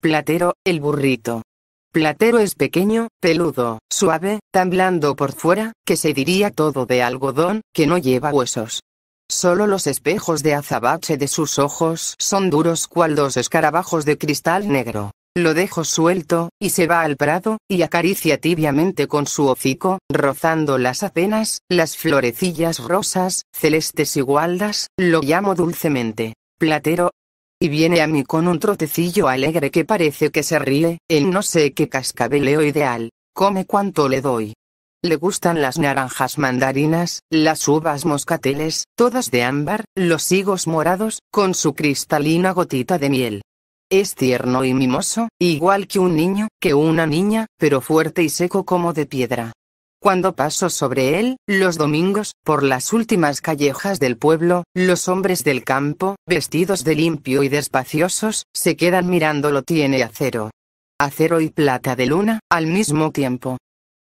Platero, el burrito. Platero es pequeño, peludo, suave, tan blando por fuera, que se diría todo de algodón, que no lleva huesos. Solo los espejos de azabache de sus ojos son duros cual dos escarabajos de cristal negro. Lo dejo suelto, y se va al prado, y acaricia tibiamente con su hocico, rozando las acenas, las florecillas rosas, celestes y gualdas, lo llamo dulcemente. Platero, y viene a mí con un trotecillo alegre que parece que se ríe, el no sé qué cascabeleo ideal, come cuanto le doy. Le gustan las naranjas mandarinas, las uvas moscateles, todas de ámbar, los higos morados, con su cristalina gotita de miel. Es tierno y mimoso, igual que un niño, que una niña, pero fuerte y seco como de piedra. Cuando paso sobre él, los domingos, por las últimas callejas del pueblo, los hombres del campo, vestidos de limpio y despaciosos, se quedan mirándolo tiene acero. Acero y plata de luna, al mismo tiempo.